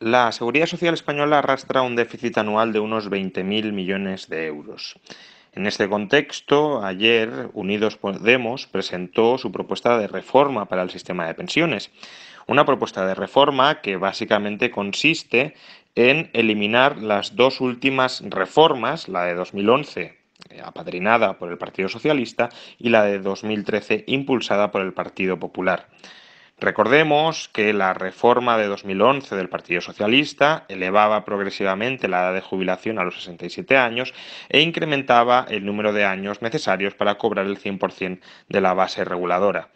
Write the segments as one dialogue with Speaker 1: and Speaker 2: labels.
Speaker 1: La Seguridad Social española arrastra un déficit anual de unos 20.000 millones de euros. En este contexto, ayer Unidos Podemos presentó su propuesta de reforma para el sistema de pensiones. Una propuesta de reforma que básicamente consiste en eliminar las dos últimas reformas, la de 2011 eh, apadrinada por el Partido Socialista y la de 2013 impulsada por el Partido Popular. Recordemos que la reforma de 2011 del Partido Socialista elevaba progresivamente la edad de jubilación a los 67 años e incrementaba el número de años necesarios para cobrar el 100% de la base reguladora.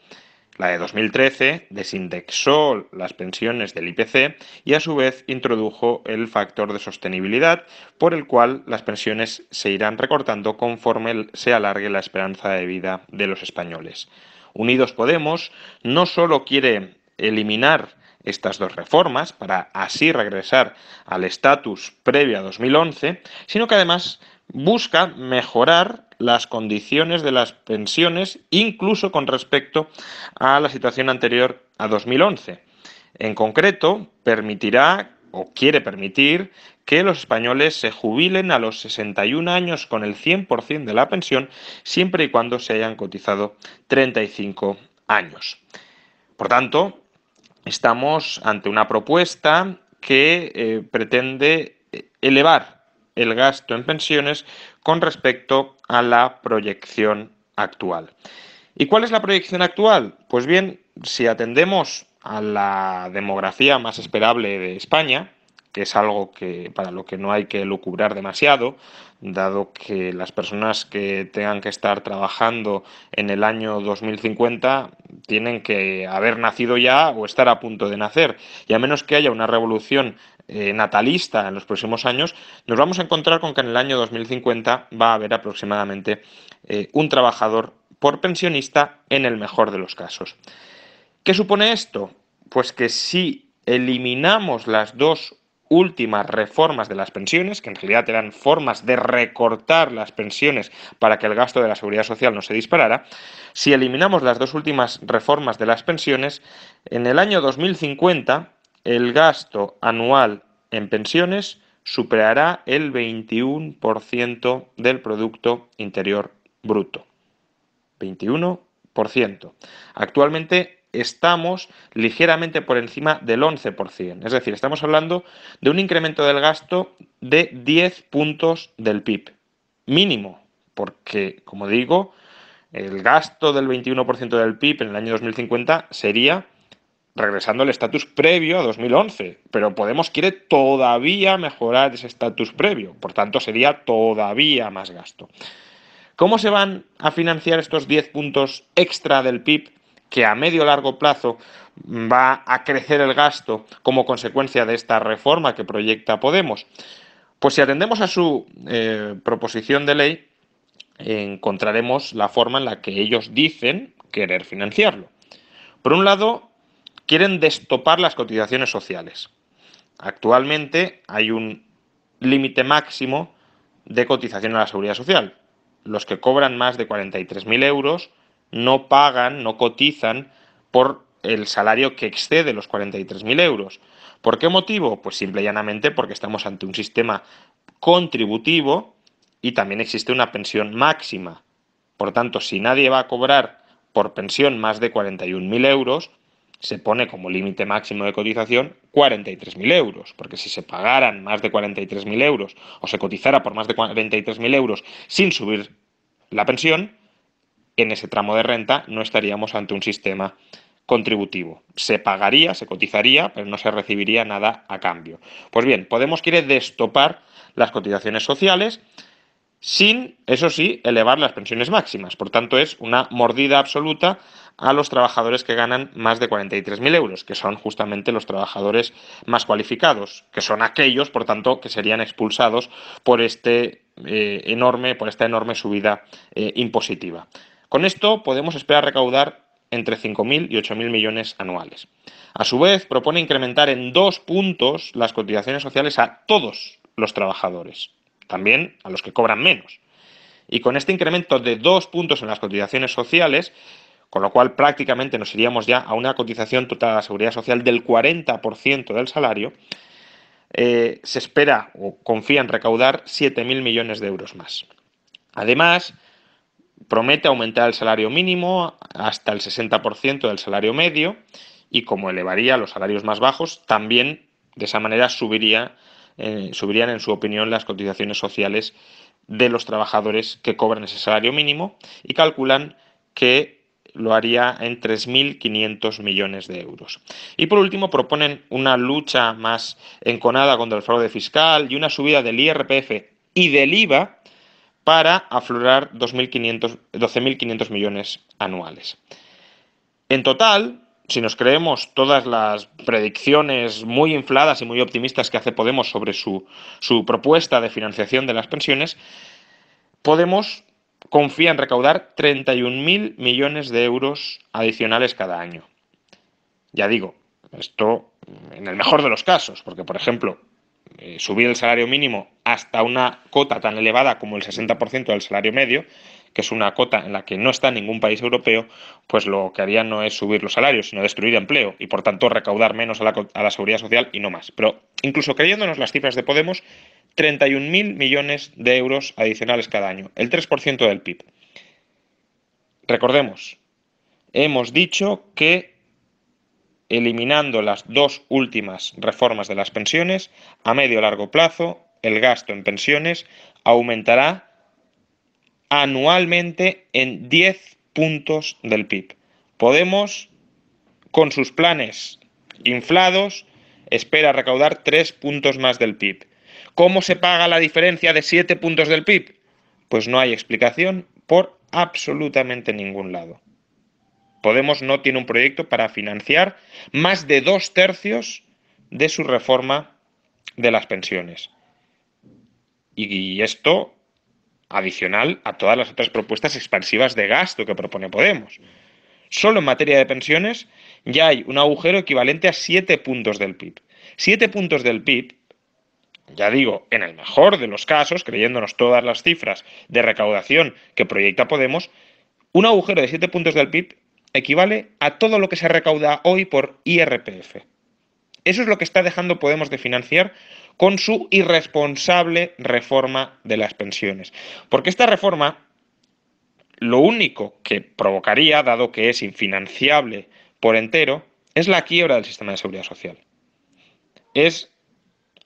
Speaker 1: La de 2013 desindexó las pensiones del IPC y a su vez introdujo el factor de sostenibilidad por el cual las pensiones se irán recortando conforme se alargue la esperanza de vida de los españoles. Unidos Podemos no solo quiere eliminar estas dos reformas para así regresar al estatus previo a 2011, sino que además busca mejorar las condiciones de las pensiones incluso con respecto a la situación anterior a 2011. En concreto, permitirá o quiere permitir que los españoles se jubilen a los 61 años con el 100% de la pensión siempre y cuando se hayan cotizado 35 años. Por tanto, estamos ante una propuesta que eh, pretende eh, elevar el gasto en pensiones con respecto a la proyección actual. ¿Y cuál es la proyección actual? Pues bien, si atendemos a la demografía más esperable de España, es algo que para lo que no hay que lucubrar demasiado, dado que las personas que tengan que estar trabajando en el año 2050 tienen que haber nacido ya o estar a punto de nacer. Y a menos que haya una revolución eh, natalista en los próximos años, nos vamos a encontrar con que en el año 2050 va a haber aproximadamente eh, un trabajador por pensionista en el mejor de los casos. ¿Qué supone esto? Pues que si eliminamos las dos últimas reformas de las pensiones, que en realidad eran formas de recortar las pensiones para que el gasto de la seguridad social no se disparara, si eliminamos las dos últimas reformas de las pensiones, en el año 2050 el gasto anual en pensiones superará el 21% del Producto Interior Bruto. 21%. Actualmente estamos ligeramente por encima del 11%. Es decir, estamos hablando de un incremento del gasto de 10 puntos del PIB. Mínimo, porque, como digo, el gasto del 21% del PIB en el año 2050 sería regresando al estatus previo a 2011, pero Podemos quiere todavía mejorar ese estatus previo, por tanto sería todavía más gasto. ¿Cómo se van a financiar estos 10 puntos extra del PIB que a medio largo plazo va a crecer el gasto como consecuencia de esta reforma que proyecta Podemos. Pues si atendemos a su eh, proposición de ley, encontraremos la forma en la que ellos dicen querer financiarlo. Por un lado, quieren destopar las cotizaciones sociales. Actualmente hay un límite máximo de cotización a la seguridad social. Los que cobran más de 43.000 euros no pagan, no cotizan por el salario que excede los 43.000 euros. ¿Por qué motivo? Pues simple y llanamente porque estamos ante un sistema contributivo y también existe una pensión máxima. Por tanto, si nadie va a cobrar por pensión más de 41.000 euros, se pone como límite máximo de cotización 43.000 euros, porque si se pagaran más de 43.000 euros o se cotizara por más de 43.000 euros sin subir la pensión, en ese tramo de renta no estaríamos ante un sistema contributivo. Se pagaría, se cotizaría, pero no se recibiría nada a cambio. Pues bien, Podemos quiere destopar las cotizaciones sociales sin, eso sí, elevar las pensiones máximas. Por tanto, es una mordida absoluta a los trabajadores que ganan más de 43.000 euros, que son justamente los trabajadores más cualificados, que son aquellos, por tanto, que serían expulsados por, este, eh, enorme, por esta enorme subida eh, impositiva. Con esto podemos esperar recaudar entre 5.000 y 8.000 millones anuales. A su vez, propone incrementar en dos puntos las cotizaciones sociales a todos los trabajadores, también a los que cobran menos. Y con este incremento de dos puntos en las cotizaciones sociales, con lo cual prácticamente nos iríamos ya a una cotización total a la seguridad social del 40% del salario, eh, se espera o confía en recaudar 7.000 millones de euros más. Además, promete aumentar el salario mínimo hasta el 60% del salario medio y como elevaría los salarios más bajos, también de esa manera subiría, eh, subirían en su opinión las cotizaciones sociales de los trabajadores que cobran ese salario mínimo y calculan que lo haría en 3.500 millones de euros. Y por último, proponen una lucha más enconada contra el fraude fiscal y una subida del IRPF y del IVA para aflorar 12.500 millones anuales. En total, si nos creemos todas las predicciones muy infladas y muy optimistas que hace Podemos sobre su, propuesta de financiación de las pensiones, Podemos confía en recaudar 31.000 millones de euros adicionales cada año. Ya digo, esto en el mejor de los casos, porque por ejemplo, eh, subir el salario mínimo hasta una cota tan elevada como el 60% del salario medio, que es una cota en la que no está ningún país europeo, pues lo que haría no es subir los salarios, sino destruir empleo y por tanto recaudar menos a la, a la seguridad social y no más. Pero incluso creyéndonos las cifras de Podemos, 31.000 millones de euros adicionales cada año, el 3% del PIB. Recordemos, hemos dicho que eliminando las dos últimas reformas de las pensiones, a medio y largo plazo, el gasto en pensiones aumentará anualmente en 10 puntos del PIB. Podemos, con sus planes inflados, espera recaudar 3 puntos más del PIB. ¿Cómo se paga la diferencia de 7 puntos del PIB? Pues no hay explicación por absolutamente ningún lado. Podemos no tiene un proyecto para financiar más de dos tercios de su reforma de las pensiones. Y, esto adicional a todas las otras propuestas expansivas de gasto que propone Podemos. Solo en materia de pensiones ya hay un agujero equivalente a siete puntos del PIB. Siete puntos del PIB, ya digo, en el mejor de los casos, creyéndonos todas las cifras de recaudación que proyecta Podemos, un agujero de siete puntos del PIB equivale a todo lo que se recauda hoy por IRPF. Eso es lo que está dejando Podemos de financiar con su irresponsable reforma de las pensiones. Porque esta reforma, lo único que provocaría, dado que es infinanciable por entero, es la quiebra del sistema de seguridad social. Es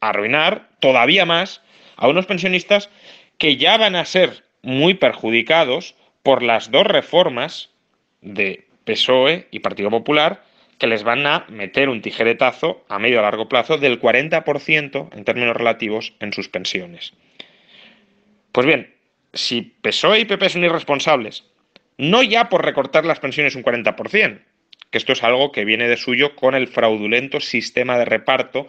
Speaker 1: arruinar todavía más a unos pensionistas que ya van a ser muy perjudicados por las dos reformas de PSOE y Partido Popular, que les van a meter un tijeretazo a medio a largo plazo del 40% en términos relativos en sus pensiones. Pues bien, si PSOE y PP son irresponsables, no ya por recortar las pensiones un 40%, que esto es algo que viene de suyo con el fraudulento sistema de reparto,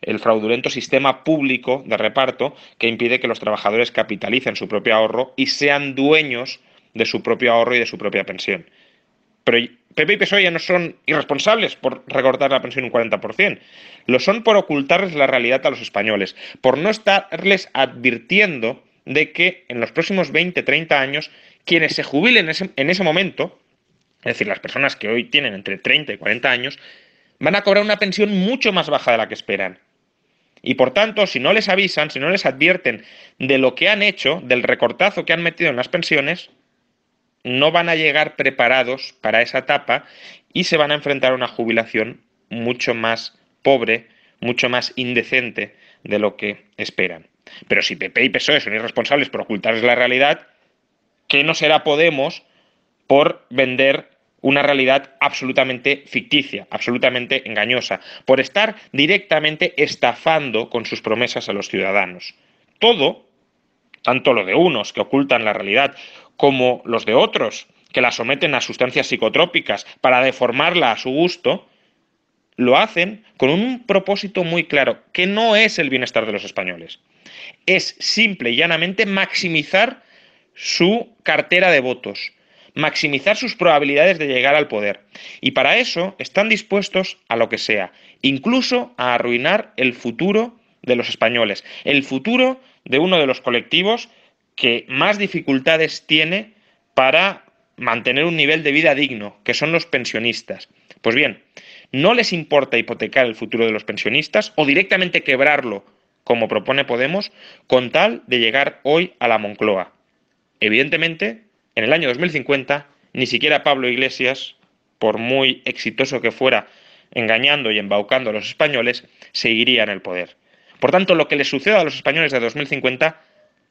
Speaker 1: el fraudulento sistema público de reparto que impide que los trabajadores capitalicen su propio ahorro y sean dueños de su propio ahorro y de su propia pensión. Pero PP y PSOE e ya no son irresponsables por recortar la pensión un 40%. Lo son por ocultarles la realidad a los españoles, por no estarles advirtiendo de que en los próximos 20, 30 años, quienes se jubilen en ese momento, es decir, las personas que hoy tienen entre 30 y 40 años, van a cobrar una pensión mucho más baja de la que esperan. Y por tanto, si no les avisan, si no les advierten de lo que han hecho, del recortazo que han metido en las pensiones, no van a llegar preparados para esa etapa y se van a enfrentar a una jubilación mucho más pobre, mucho más indecente de lo que esperan. Pero si PP y PSOE son irresponsables por ocultarles la realidad, ¿qué no será Podemos por vender una realidad absolutamente ficticia, absolutamente engañosa, por estar directamente estafando con sus promesas a los ciudadanos? Todo, tanto lo de unos que ocultan la realidad como los de otros, que la someten a sustancias psicotrópicas para deformarla a su gusto, lo hacen con un propósito muy claro, que no es el bienestar de los españoles. Es simple y llanamente maximizar su cartera de votos, maximizar sus probabilidades de llegar al poder. Y para eso están dispuestos a lo que sea, incluso a arruinar el futuro de los españoles, el futuro de uno de los colectivos que más dificultades tiene para mantener un nivel de vida digno, que son los pensionistas. Pues bien, no les importa hipotecar el futuro de los pensionistas o directamente quebrarlo, como propone Podemos, con tal de llegar hoy a la Moncloa. Evidentemente, en el año 2050, ni siquiera Pablo Iglesias, por muy exitoso que fuera engañando y embaucando a los españoles, seguiría en el poder. Por tanto, lo que les suceda a los españoles de 2050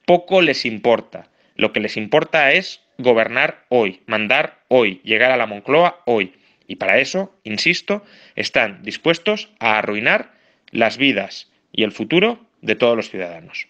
Speaker 1: poco les importa. Lo que les importa es gobernar hoy, mandar hoy, llegar a la Moncloa hoy. Y para eso, insisto, están dispuestos a arruinar las vidas y el futuro de todos los ciudadanos.